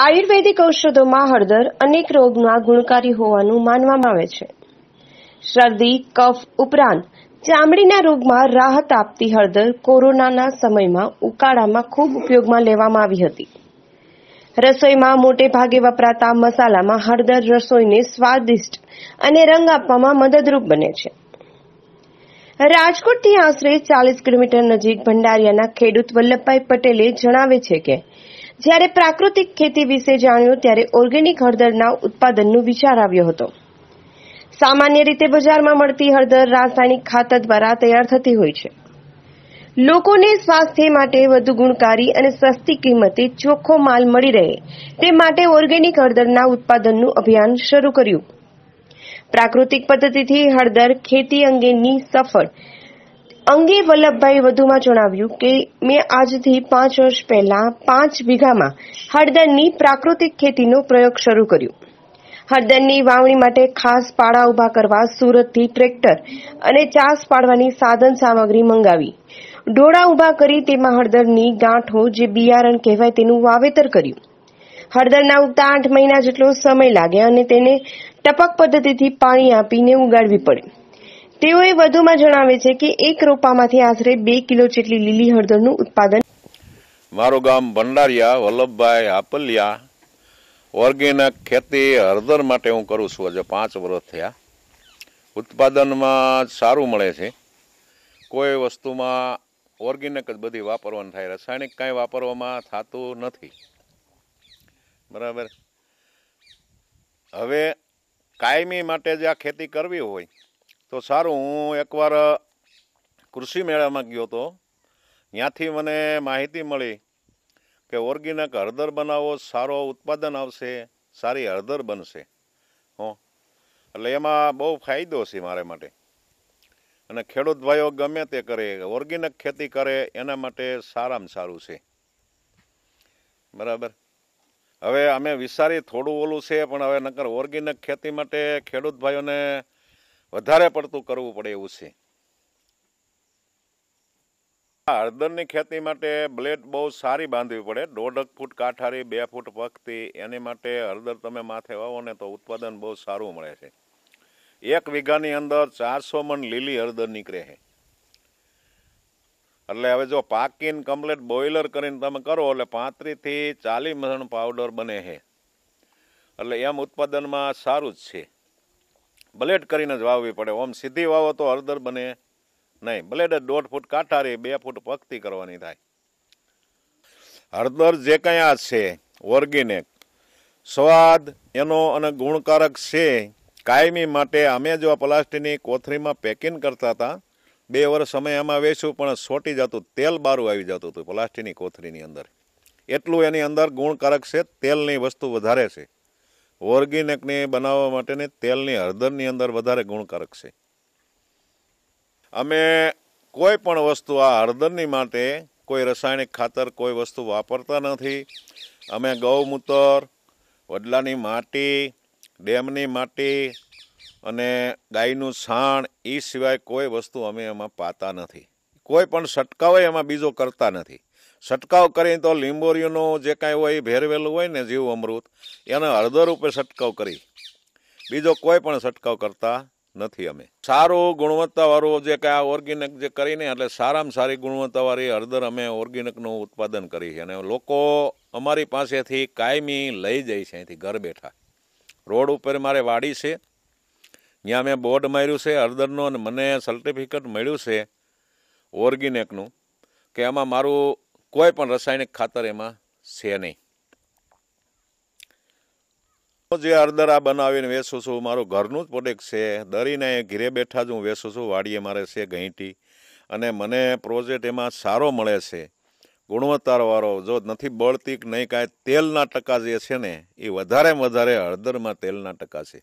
આયુર્વેદિક ઔષધોમાં હળદર અનેક રોગમાં ગુણકારી હોવાનું માનવામાં આવે છે શરદી કફ ઉપરાંત ચામડીના રોગમાં રાહત આપતી હળદર કોરોનાના સમયમાં ઉકાળામાં ખૂબ ઉપયોગમાં લેવામાં આવી હતી રસોઈમાં મોટે ભાગે વપરાતા મસાલામાં હળદર રસોઈને સ્વાદિષ્ટ અને રંગ આપવામાં મદદરૂપ બને છે રાજકોટથી આશરે ચાલીસ કિલોમીટર નજીક ભંડારીયાના ખેડૂત વલ્લભભાઈ પટેલે જણાવે છે કે જ્યારે પ્રાકૃતિક ખેતી વિશે જાણ્યું ત્યારે ઓર્ગેનિક હળદરના ઉત્પાદનનો વિચાર આવ્યો હતો સામાન્ય રીતે બજારમાં મળતી હળદર રાસાયણિક ખાતર દ્વારા તૈયાર થતી હોય છે લોકોને સ્વાસ્થ્ય માટે વધુ ગુણકારી અને સસ્તી કિંમતે ચોખ્ખો માલ મળી રહે તે માટે ઓર્ગેનિક હળદરના ઉત્પાદનનું અભિયાન શરૂ કર્યું પ્રાકૃતિક પદ્ધતિથી હળદર ખેતી અંગેની સફળ અંગે વલ્લભભાઈ વધુમાં જણાવ્યું કે મેં આજથી પાંચ વર્ષ પહેલા પાંચ વીઘામાં હળદરની પ્રાકૃતિક ખેતીનો પ્રયોગ શરૂ કર્યો હળદરની વાવણી માટે ખાસ પાડા ઉભા કરવા સુરતથી ટ્રેક્ટર અને ચાસ પાડવાની સાધન સામગ્રી મંગાવી ડોળા ઉભા કરી તેમાં હળદરની ગાંઠો જે બિયારણ કહેવાય તેનું વાવેતર કર્યું હળદરના ઉગતા આઠ મહિના જેટલો સમય લાગે અને તેને ટપક પદ્ધતિથી પાણી આપીને ઉગાડવી પડે તેઓએ વધુમાં જણાવે છે કે એક રોપામાંથી આશરે બે કિલો જેટલી લીલી હળદરનું ઉત્પાદન મારું ગામ ભંડારિયા વલ્લભભાઈ આપલિયા ઓર્ગેનિક ખેતી હળદર માટે હું કરું છું આજે પાંચ વર્ષ થયા ઉત્પાદનમાં સારું મળે છે કોઈ વસ્તુમાં ઓર્ગેનિક જ બધી વાપરવાનું થાય રાસાયણિક કાંઈ વાપરવામાં થતું નથી બરાબર હવે કાયમી માટે જે આ ખેતી કરવી હોય તો સારું હું એકવાર કૃષિ મેળામાં ગયો હતો ત્યાંથી મને માહિતી મળી કે ઓર્ગેનિક હળદર બનાવો સારો ઉત્પાદન આવશે સારી હળદર બનશે હો એટલે એમાં બહુ ફાયદો છે મારે માટે અને ખેડૂત ભાઈઓ ગમે તે કરે ઓર્ગેનિક ખેતી કરે એના માટે સારામાં સારું છે બરાબર હવે અમે વિચારી થોડું ઓલું છે પણ હવે નકર ઓર્ગેનિક ખેતી માટે ખેડૂત ભાઈઓને વધારે પડતું કરવું પડે એવું છે હળદરની ખેતી માટે બ્લેડ બહુ સારી બાંધવી પડે દોઢ ફૂટ કાંઠારી બે ફૂટ પગતી એની માટે હળદર તમે માથે વાવો ને તો ઉત્પાદન બહુ સારું મળે છે એક વીઘાની અંદર ચારસો મણ લીલી હળદર નીકળે છે એટલે હવે જો પાકીને કમ્પ્લેટ બોઇલર કરીને તમે કરો એટલે પાંત્રીસથી ચાલીસ મણ પાવડર બને છે એટલે એમ ઉત્પાદનમાં સારું જ છે બ્લેડ કરીને જ વાવવી પડે ઓમ સીધી વાવો તો હળદર બને નહીં બ્લેડ દોઢ ફૂટ કાંઠારી બે ફૂટ પગતી કરવાની થાય હળદર જે કંઈ આ છે ઓર્ગેનિક સ્વાદ એનો અને ગુણકારક છે કાયમી માટે અમે જો પ્લાસ્ટિકની કોથળીમાં પેકિંગ કરતા હતા બે વર્ષ અમે એમાં વેચ્યું પણ સોટી જતું તેલ બારું આવી જતું હતું પ્લાસ્ટિકની કોથળીની અંદર એટલું એની અંદર ગુણકારક છે તેલની વસ્તુ વધારે છે ઓર્ગેનિકને બનાવવા માટેની તેલની હળદરની અંદર વધારે ગુણકારક છે અમે કોઈ પણ વસ્તુ આ હળદરની માટે કોઈ રાસાયણિક ખાતર કોઈ વસ્તુ વાપરતા નથી અમે ગૌમૂત્ર વડલાની માટી ડેમની માટી અને ગાયનું છાણ એ સિવાય કોઈ વસ્તુ અમે એમાં પાતા નથી કોઈ પણ છંટકાવ એમાં બીજો કરતા નથી છટકાવ કરીને તો લીંબોરીઓનું જે કાંઈ હોય એ ભેરવેલું હોય ને જીવ અમૃત એને હળદર રૂપે છટકાવ કરી બીજો કોઈ પણ છટકાવ કરતા નથી અમે સારું ગુણવત્તાવાળું જે કાંઈ આ ઓર્ગેનિક જે કરીને એટલે સારામાં સારી ગુણવત્તાવાળી હળદર અમે ઓર્ગેનિકનું ઉત્પાદન કરી છે અને લોકો અમારી પાસેથી કાયમી લઈ જાય છે અહીંથી ઘર બેઠા રોડ ઉપર મારે વાડી છે ત્યાં મેં બોર્ડ માર્યું છે હળદરનું અને મને સર્ટિફિકેટ મળ્યું છે ઓર્ગેનિકનું કે એમાં મારું કોઈ પણ રાસાયણિક ખાતર એમાં છે નહીં જે હળદર આ બનાવીને વેસું છું મારું ઘરનું જ પ્રોડક્ટ છે દરીને ઘીરે બેઠા જ હું વેસું છું વાડીએ મારે છે ઘંટી અને મને પ્રોજેક્ટ એમાં સારો મળે છે ગુણવત્તાવાળો જો નથી બળતી કે નહીં કાંઈ તેલના ટકા જે છે ને એ વધારેમાં વધારે હળદરમાં તેલના ટકા છે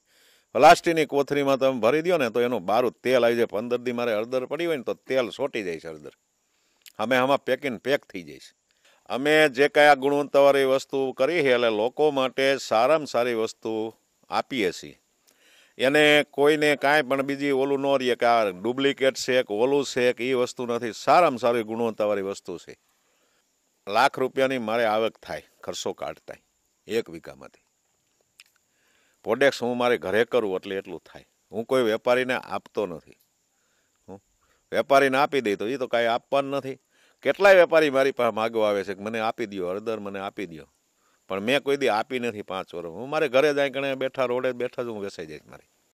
પ્લાસ્ટિકની કોથળીમાં તમે ભરી દો ને તો એનું બારું તેલ આવી જાય પંદર દી મારે હળદર પડી હોય ને તો તેલ સોટી જાય છે હળદર અમે આમાં પેકિંગ પેક થઈ જઈશ અમે જે કયા ગુણવત્તાવાળી વસ્તુ કરી છે એટલે લોકો માટે સારામાં સારી વસ્તુ આપીએ છીએ એને કોઈને કાંઈ પણ બીજી ઓલું ન રહીએ કે આ ડુપ્લિકેટ છે કે ઓલું છે કે એ વસ્તુ નથી સારામાં સારી ગુણવત્તાવાળી વસ્તુ છે લાખ રૂપિયાની મારે આવક થાય ખર્ચો કાઢતા એક વીઘામાંથી પ્રોડક્ટ્સ હું મારે ઘરે કરું એટલે એટલું થાય હું કોઈ વેપારીને આપતો નથી હું વેપારીને આપી દઈ તો એ તો કાંઈ આપવાનું નથી કેટલાય વેપારી મારી પાસે માગવા આવે છે કે મને આપી દો હળદર મને આપી દો પણ મેં કોઈ દી આપી નથી પાંચ વર્ષ હું મારે ઘરે જાય કણે બેઠા રોડે બેઠા જ હું વેસાઈ જઈશ મારી